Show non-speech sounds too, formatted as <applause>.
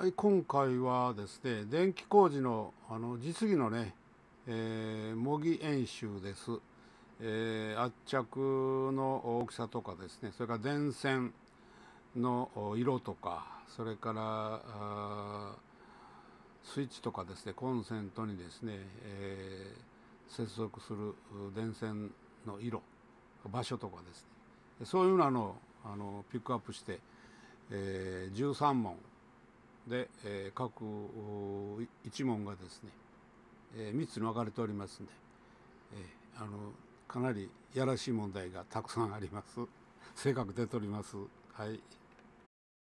はい、今回はですね電気工事のあの実技のね、えー、模擬演習です、えー、圧着の大きさとかですねそれから電線の色とかそれからスイッチとかですねコンセントにですね、えー、接続する電線の色場所とかですねそういうのをあのピックアップして、え13問で、えー、各一問がですね、えー、3つに分かれておりますんで、えー、あのかなりやらしい問題がたくさんあります <laughs> 性格出ておりますはい。